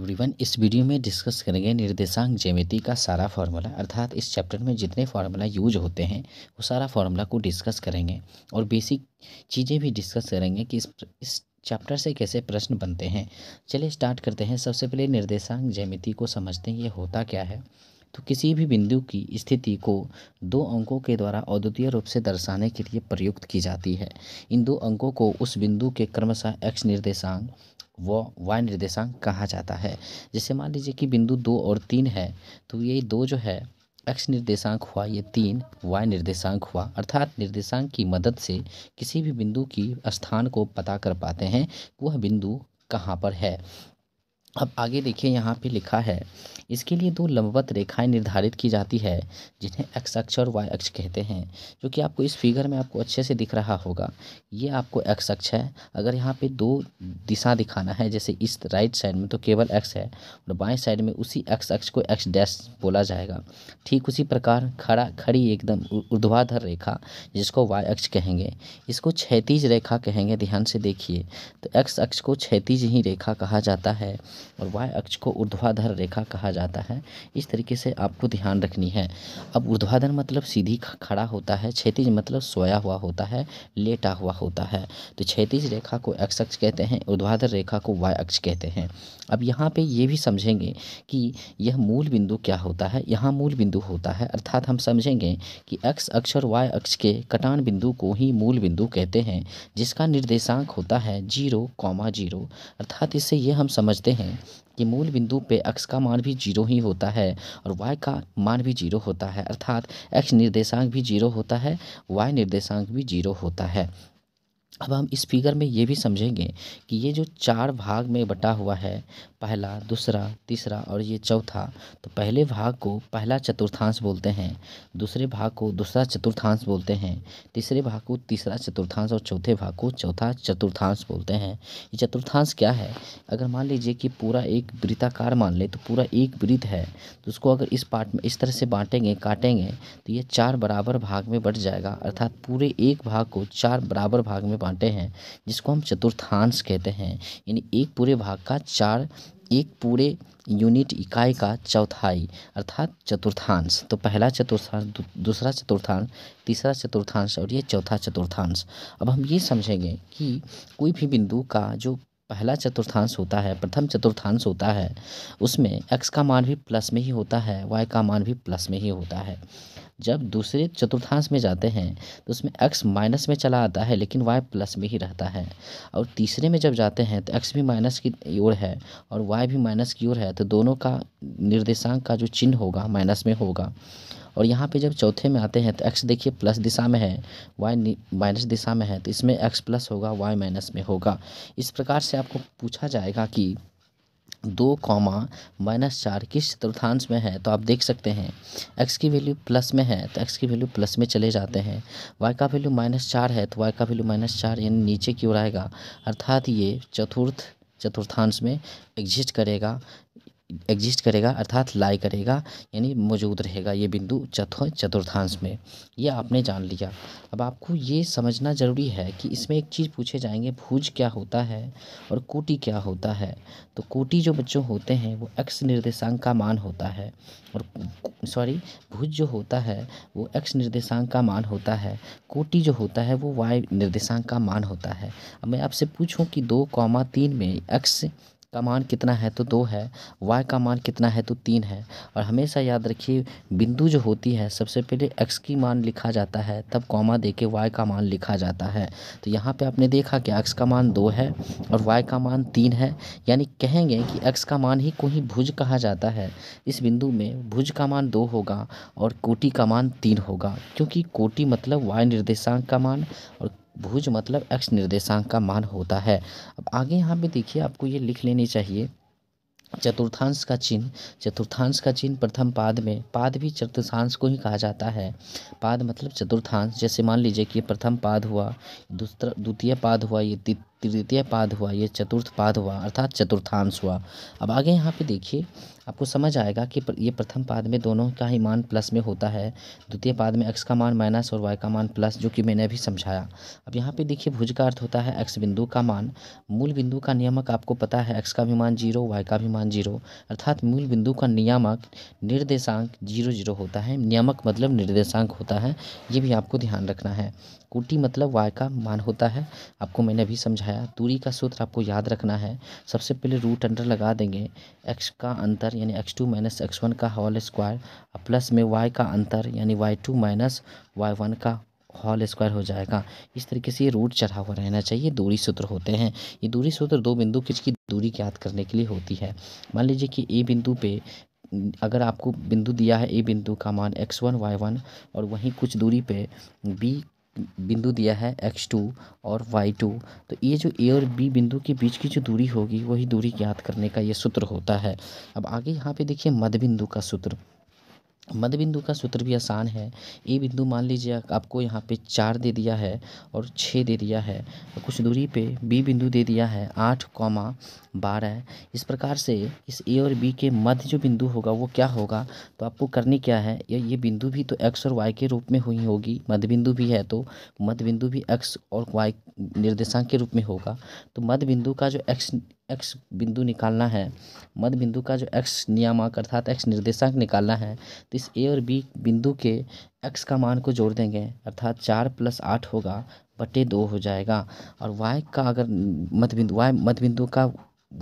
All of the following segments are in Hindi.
एवरीवन इस वीडियो में डिस्कस करेंगे निर्देशांक जैमिति का सारा फार्मूला अर्थात इस चैप्टर में जितने फार्मूला यूज होते हैं वो सारा फार्मूला को डिस्कस करेंगे और बेसिक चीज़ें भी डिस्कस करेंगे कि इस इस चैप्टर से कैसे प्रश्न बनते हैं चलिए स्टार्ट करते हैं सबसे पहले निर्देशांक जैमिति को समझते हैं ये होता क्या है तो किसी भी बिंदु की स्थिति को दो अंकों के द्वारा अद्वितीय रूप से दर्शाने के लिए प्रयुक्त की जाती है इन दो अंकों को उस बिंदु के क्रमशः एक्स निर्देशांक व वाई निर्देशांक कहा जाता है जैसे मान लीजिए कि बिंदु दो और तीन है तो ये दो जो है एक्स निर्देशांक हुआ ये तीन वाई निर्देशांक हुआ अर्थात निर्देशांक की मदद से किसी भी बिंदु की स्थान को पता कर पाते हैं वह बिंदु कहाँ पर है अब आगे देखिए यहाँ पे लिखा है इसके लिए दो लंबवत रेखाएं निर्धारित की जाती है जिन्हें एक्स अक्ष और वाई अक्ष कहते हैं जो कि आपको इस फिगर में आपको अच्छे से दिख रहा होगा ये आपको एक्स अक्ष है अगर यहाँ पे दो दिशा दिखाना है जैसे इस राइट साइड में तो केवल एक्स है और बाएं साइड में उसी एक्स अक्ष को एक्स डैश बोला जाएगा ठीक उसी प्रकार खड़ा खड़ी एकदम ऊर्ध्वाधर रेखा जिसको वाई अक्ष कहेंगे इसको क्षैतिज रेखा कहेंगे ध्यान से देखिए तो एक्स अक्ष को क्षैतिज ही रेखा कहा जाता है और y अक्ष को ऊर्ध्वाधर रेखा कहा जाता है इस तरीके से आपको ध्यान रखनी है अब ऊर्ध्वाधर मतलब सीधी खड़ा होता है क्षैतिज मतलब सोया हुआ होता है लेटा हुआ होता है तो क्षैतिज रेखा को एक्स अक्ष कहते हैं ऊर्ध्वाधर रेखा को वाई अक्ष कहते हैं अब यहाँ पे ये भी समझेंगे कि यह मूल बिंदु क्या होता है यहाँ मूल बिंदु होता है अर्थात हम समझेंगे कि एक्स अक्ष और वाई अक्ष के कटान बिंदु को ही मूल बिंदु कहते हैं जिसका निर्देशांक होता है जीरो कॉमा जीरो अर्थात इससे ये हम समझते हैं कि मूल बिंदु पे x का मान भी जीरो ही होता है और y का मान भी जीरो होता है अर्थात x निर्देशांक भी जीरो होता है y निर्देशांक भी जीरो होता है अब हम इस फिगर में ये भी समझेंगे कि ये जो चार भाग में बटा हुआ है पहला दूसरा तीसरा और ये चौथा तो पहले भाग को पहला चतुर्थांश बोलते हैं दूसरे भाग को दूसरा चतुर्थांश बोलते हैं तीसरे भाग को तीसरा चतुर्थांश और चौथे भाग को चौथा चतुर्थांश बोलते हैं ये चतुर्थांश क्या है अगर मान लीजिए कि पूरा एक वृत्ताकार मान लें तो पूरा एक वृत्त है तो उसको अगर इस पार्ट में इस तरह से बांटेंगे काटेंगे तो ये चार बराबर भाग में बट जाएगा अर्थात पूरे एक भाग को चार बराबर भाग में बांटे हैं जिसको हम चतुर्थांश कहते हैं यानी एक पूरे भाग का चार एक पूरे यूनिट इकाई का चौथाई अर्थात चतुर्थांश तो पहला चतुर्थांश दूसरा दु, चतुर्थांश तीसरा चतुर्थांश और ये चौथा चतुर्थांश अब हम ये समझेंगे कि कोई भी बिंदु का जो पहला चतुर्थांश होता है प्रथम चतुर्थांश होता है उसमें एक्स का मान भी प्लस में ही होता है वाई का मान भी प्लस में ही होता है जब दूसरे चतुर्थांश में जाते हैं तो उसमें एक्स माइनस में चला आता है लेकिन वाई प्लस में ही रहता है और तीसरे में जब जाते हैं तो एक्स भी माइनस की ओर है और वाई भी माइनस की ओर है तो दोनों का निर्देशांक का जो चिन्ह होगा माइनस में होगा और यहाँ पे जब चौथे में आते हैं तो एक्स देखिए प्लस दिशा में है वाई माइनस दिशा में है तो इसमें एक्स प्लस होगा वाई माइनस में होगा इस प्रकार से आपको पूछा जाएगा कि दो कॉमा माइनस चार किस चतुर्थांश में है तो आप देख सकते हैं एक्स की वैल्यू प्लस में है तो एक्स की वैल्यू प्लस में चले जाते हैं वाई का वैल्यू माइनस चार है तो वाई का वैल्यू माइनस चार यानी नीचे की ओर आएगा अर्थात ये चतुर्थ चतुर्थांश में एग्जिस्ट करेगा एग्जिस्ट करेगा अर्थात लाई करेगा यानी मौजूद रहेगा ये बिंदु चतु चतुर्थांश में ये आपने जान लिया अब आपको ये समझना ज़रूरी है कि इसमें एक चीज़ पूछे जाएंगे भूज क्या होता है और कोटि क्या होता है तो कोटि जो बच्चों होते हैं वो एक्स निर्देशांक का मान होता है और सॉरी भूज जो होता है वो एक्स निर्देशांक का मान होता है कोटि जो होता है वो वाई निर्देशांक का मान होता है अब मैं आपसे पूछूँ कि दो कौमा तीन में एक्स का मान कितना है तो दो है y का मान कितना है तो तीन है और हमेशा याद रखिए बिंदु जो होती है सबसे पहले एक्स की मान लिखा जाता है तब कॉमा दे के वाई का मान लिखा जाता है तो यहाँ पे आपने देखा कि एक्स का मान दो है और वाई का मान तीन है यानी कहेंगे कि एक्स का मान ही को ही भुज कहा जाता है इस बिंदु में भुज का मान दो होगा और कोटि का मान तीन होगा क्योंकि कोटि मतलब वाई निर्देशांक का मान और भुज मतलब एक्स निर्देशांक का मान होता है अब आगे यहाँ पे देखिए आपको ये लिख लेनी चाहिए चतुर्थांश का चिन्ह चतुर्थांश का चिन्ह प्रथम पाद में पाद भी चतुर्थांश को ही कहा जाता है पाद मतलब चतुर्थांश जैसे मान लीजिए कि प्रथम पाद हुआ दूसरा द्वितीय पाद हुआ ये तृतीय पाद हुआ ये चतुर्थ पाद हुआ अर्थात चतुर्थांश हुआ अब आगे यहाँ पे देखिए आपको समझ आएगा कि ये प्रथम पाद में दोनों का ही मान प्लस में होता है द्वितीय पाद में एक्स का मान माइनस और वाई का मान प्लस जो कि मैंने अभी समझाया अब यहाँ पे देखिए भुज का अर्थ होता है एक्स बिंदु का मान मूल बिंदु का नियामक आपको पता है एक्स का भी मान जीरो वाई का भी मान जीरो अर्थात मूल बिंदु का नियामक निर्देशांक जीरो जीरो होता है नियामक मतलब निर्देशांक होता है ये भी आपको ध्यान रखना है कोटि मतलब वाय का मान होता है आपको मैंने अभी समझाया दूरी का सूत्र आपको याद रखना है सबसे पहले रूट अंडर लगा देंगे एक्स का अंतर यानी X two minus X one का हॉल स्क्वायर प्लस में वाई का अंतर यानी Y two minus Y one का हॉल स्क्वायर हो जाएगा इस तरीके से ये रूट चढ़ा हुआ रहना चाहिए दूरी सूत्र होते हैं ये दूरी सूत्र दो बिंदु किसकी दूरी ज्ञात करने के लिए होती है मान लीजिए कि ए बिंदु पे अगर आपको बिंदु दिया है ए बिंदु का मान एक्स वन वाई वन और वहीं कुछ दूरी पे बी बिंदु दिया है एक्स टू और वाई टू तो ये जो ए और बी बिंदु के बीच की जो दूरी होगी वही दूरी ज्ञात करने का ये सूत्र होता है अब आगे यहाँ पे देखिए मध्य बिंदु का सूत्र मध्य बिंदु का सूत्र भी आसान है ए बिंदु मान लीजिए आपको यहाँ पे चार दे दिया है और छः दे दिया है कुछ दूरी पे बी बिंदु दे दिया है आठ कौमा बारह इस प्रकार से इस ए और बी के मध्य जो बिंदु होगा वो क्या होगा तो आपको करनी क्या है ये ये बिंदु भी तो एक्स और वाई के रूप में हुई होगी मध्य बिंदु भी है तो मध्य बिंदु भी एक्स और वाई निर्देशांक के रूप में होगा तो मध्य बिंदु का जो एक्स एक्स बिंदु निकालना है मध्य बिंदु का जो एक्स नियामक अर्थात एक्स निर्देशांक निकालना है तो इस इस ए और बी बिंदु के एक्स का मान को जोड़ देंगे अर्थात चार प्लस आठ होगा बटे दो हो जाएगा और वाई का अगर मध्य बिंदु वाई मध्य बिंदु का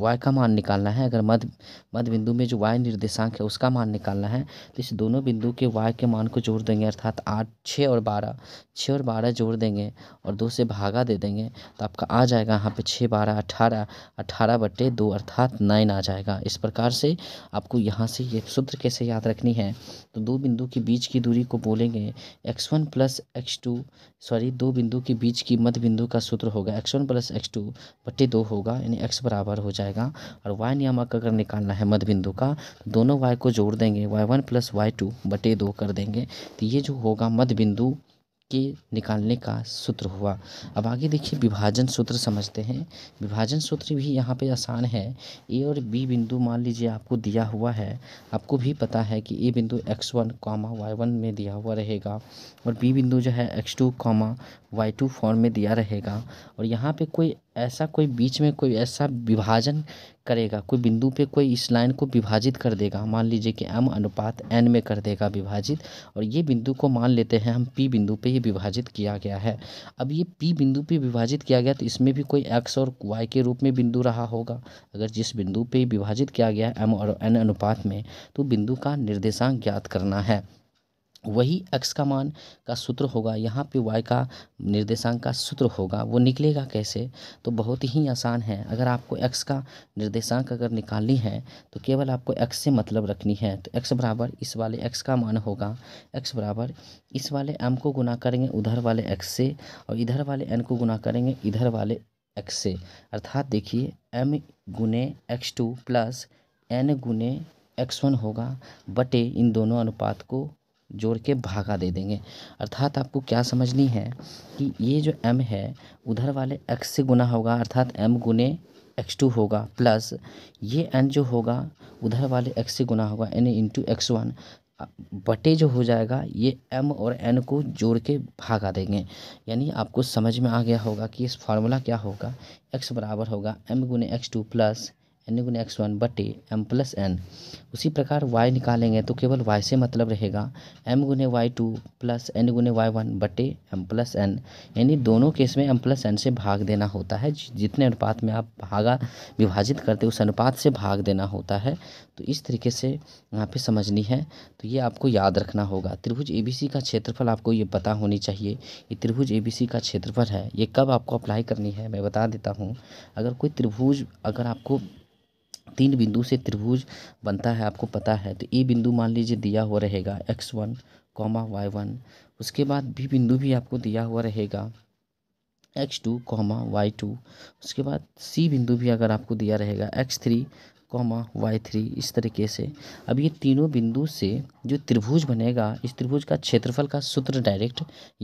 वाई का मान निकालना है अगर मध्य मध्य बिंदु में जो वाई निर्देशांक है उसका मान निकालना है तो इस दोनों बिंदु के वाई के मान को जोड़ देंगे अर्थात आठ छः और बारह छः और बारह जोड़ देंगे और दो से भागा दे देंगे तो आपका आ जाएगा यहाँ पे छः बारह अठारह अठारह बटे दो अर्थात नाइन आ जाएगा इस प्रकार से आपको यहाँ से ये सूत्र कैसे याद रखनी है तो दो बिंदु के बीच की दूरी को बोलेंगे X one plus X two sorry दो बिंदु के बीच की मध्य बिंदु का सूत्र होगा X one plus X two बटे दो होगा यानी एक्स बराबर हो जाएगा जाएगा और वाई नियामक अगर निकालना है मध्य बिंदु का तो दोनों वाई को जोड़ देंगे Y one plus Y two बटे दो कर देंगे तो ये जो होगा मध्य बिंदु के निकालने का सूत्र हुआ अब आगे देखिए विभाजन सूत्र समझते हैं विभाजन सूत्र भी यहाँ पे आसान है ए और बी बिंदु मान लीजिए आपको दिया हुआ है आपको भी पता है कि ए बिंदु X one comma Y one में दिया हुआ रहेगा और बी बिंदु जो है X two comma Y two form में दिया रहेगा और यहाँ पे कोई ऐसा कोई बीच में कोई ऐसा विभाजन करेगा कोई बिंदु पे कोई इस लाइन को विभाजित कर देगा मान लीजिए कि एम अनुपात एन में कर देगा विभाजित और ये बिंदु को मान लेते हैं हम पी बिंदु पे ही विभाजित किया गया है अब ये पी बिंदु पे विभाजित किया गया तो इसमें भी कोई एक्स और वाई के रूप में बिंदु रहा होगा अगर जिस बिंदु पर विभाजित किया गया है और एन अनुपात में तो बिंदु का निर्देशांक ज्ञात करना है वही एक्स का मान का सूत्र होगा यहाँ पे वाई का निर्देशांक का सूत्र होगा वो निकलेगा कैसे तो बहुत ही आसान है अगर आपको एक्स का निर्देशांक अगर निकालनी है तो केवल आपको एक्स से मतलब रखनी है तो एक्स बराबर इस वाले एक्स का मान होगा एक्स बराबर इस वाले एम को गुना करेंगे उधर वाले एक्स से और इधर वाले एन को गुना करेंगे इधर वाले एक्स से अर्थात देखिए एम गुने एक्स टू प्लस एन गुने एक्स वन होगा बटे इन दोनों अनुपात को जोड़ के भागा दे देंगे अर्थात आपको क्या समझनी है कि ये जो एम है उधर वाले एक्स से गुना होगा अर्थात एम गुने एक्स टू होगा प्लस ये एन जो होगा उधर वाले एक्स से गुना होगा एन इंटू एक्स वन बटे जो हो जाएगा ये एम और एन को जोड़ के भागा देंगे यानी आपको समझ में आ गया होगा कि इस फार्मूला क्या होगा एक्स बराबर होगा एम गुने एक्स टू प्लस एन गुना एक्स वन बटे एम प्लस एन उसी प्रकार वाई निकालेंगे तो केवल वाई से मतलब रहेगा एम गुने वाई टू प्लस एन गुने वाई वन बटे एम प्लस एन यानी दोनों केस में एम प्लस एन से भाग देना होता है जितने अनुपात में आप भागा विभाजित करते उस अनुपात से भाग देना होता है तो इस तरीके से यहाँ पे समझनी है तो ये आपको याद रखना होगा त्रिभुज ए का क्षेत्रफल आपको ये पता होनी चाहिए ये त्रिभुज ए का क्षेत्रफल है ये कब आपको अप्लाई करनी है मैं बता देता हूँ अगर कोई त्रिभुज अगर आपको तीन बिंदु से त्रिभुज बनता है आपको पता है तो ए बिंदु मान लीजिए दिया हुआ रहेगा X one comma Y one उसके बाद बी बिंदु भी आपको दिया हुआ रहेगा X two comma Y two उसके बाद सी बिंदु भी अगर आपको दिया रहेगा X three comma Y three इस तरीके से अब ये तीनों बिंदु से जो त्रिभुज बनेगा इस त्रिभुज का क्षेत्रफल का सूत्र डायरेक्ट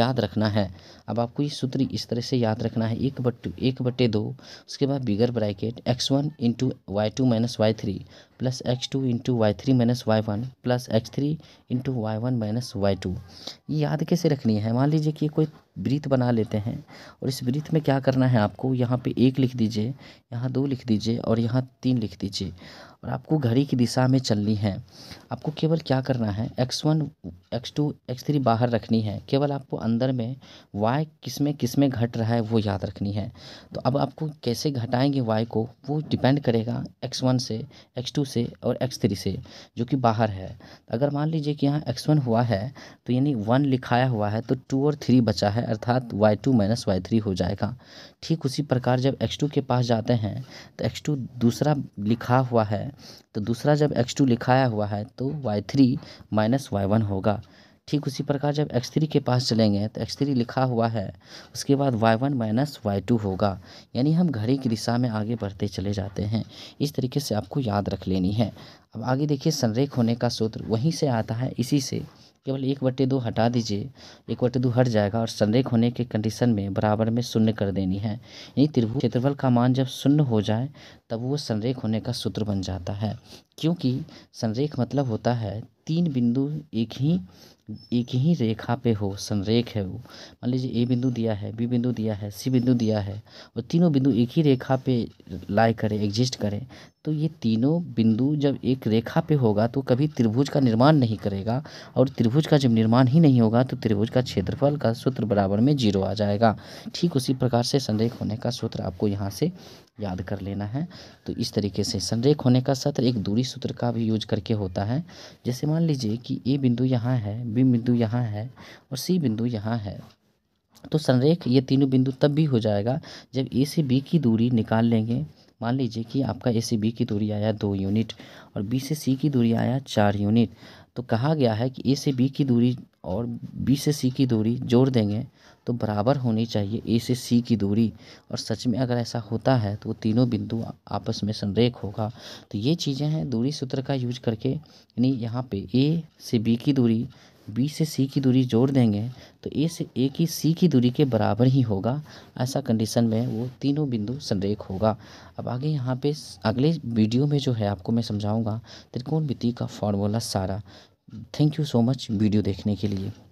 याद रखना है अब आपको ये सूत्र इस तरह से याद रखना है एक बट एक बटे दो उसके बाद bigger bracket X one into Y two minus Y three plus X two into Y three minus Y one plus X three into Y one minus Y two ये याद कैसे रखनी है मान लीजिए कि कोई वृत्त बना लेते हैं और इस वृत्त में क्या करना है आपको यहाँ पे एक लिख दीजिए यहाँ दो लिख दीजिए और यहाँ तीन लिख दीजिए और आपको घड़ी की दिशा में चलनी है आपको केवल क्या करना है X one X two X three बाहर रखनी है केवल आपको अंदर में वाई किस में किस में घट रहा है वो याद रखनी है तो अब आपको कैसे घटाएंगे वाई को वो डिपेंड करेगा एक्स वन से एक्स टू से और एक्स थ्री से जो कि बाहर है अगर मान लीजिए कि यहाँ एक्स वन हुआ है तो यानी वन लिखाया हुआ है तो टू और थ्री बचा है अर्थात Y two minus Y three हो जाएगा ठीक उसी प्रकार जब एक्स टू के पास जाते हैं तो एक्स टू दूसरा लिखा हुआ है है तो दूसरा जब एक्स टू लिखाया हुआ है तो Y three minus Y one होगा ठीक उसी प्रकार जब एक्स थ्री के पास चलेंगे तो एक्स थ्री लिखा हुआ है उसके बाद Y one minus Y two होगा यानी हम घड़ी की दिशा में आगे बढ़ते चले जाते हैं इस तरीके से आपको याद रख लेनी है अब आगे देखिए संरेख होने का सूत्र वहीं से आता है इसी से केवल एक बटे दो हटा दीजिए एक बटे दो हट जाएगा और संरेख होने के कंडीशन में बराबर में शून्य कर देनी है यानी त्रिभुज क्षेत्रफल का मान जब शून्य हो जाए तब वो संरेख होने का सूत्र बन जाता है क्योंकि संरेख मतलब होता है तीन बिंदु एक ही एक ही रेखा पे हो संरेख है वो मान लीजिए ए बिंदु दिया है बी बिंदु दिया है सी बिंदु दिया है और तीनों बिंदु एक ही रेखा पे लाई करें एग्जिस्ट करें तो ये तीनों बिंदु जब एक रेखा पे होगा तो कभी त्रिभुज का निर्माण नहीं करेगा और त्रिभुज का जब निर्माण ही नहीं होगा तो त्रिभुज का क्षेत्रफल का सूत्र बराबर में जीरो आ जाएगा ठीक उसी प्रकार से संरेख होने का सूत्र आपको यहाँ से याद कर लेना है तो इस तरीके से संरेख होने का सत्र एक दूरी सूत्र का भी यूज करके होता है जैसे मान लीजिए कि ए बिंदु यहाँ है बी बिंदु यहाँ है और सी बिंदु यहाँ है तो संरेख ये तीनों बिंदु तब भी हो जाएगा जब ए से बी की दूरी निकाल लेंगे मान लीजिए कि आपका ए से बी की दूरी आया दो यूनिट और बी से सी की दूरी आया चार यूनिट तो कहा गया है कि ए से बी की दूरी और बी से सी की दूरी जोड़ देंगे तो बराबर होनी चाहिए ए से सी की दूरी और सच में अगर ऐसा होता है तो वो तीनों बिंदु आपस में संरेख होगा तो ये चीज़ें हैं दूरी सूत्र का यूज करके यानी यहाँ पे ए से बी की दूरी बी से सी की दूरी जोड़ देंगे तो ए से ए की सी की दूरी के बराबर ही होगा ऐसा कंडीशन में वो तीनों बिंदु संरेख होगा अब आगे यहाँ पे अगले वीडियो में जो है आपको मैं समझाऊँगा त्रिकोण का फॉर्मूला सारा thank you so much video देखने के लिए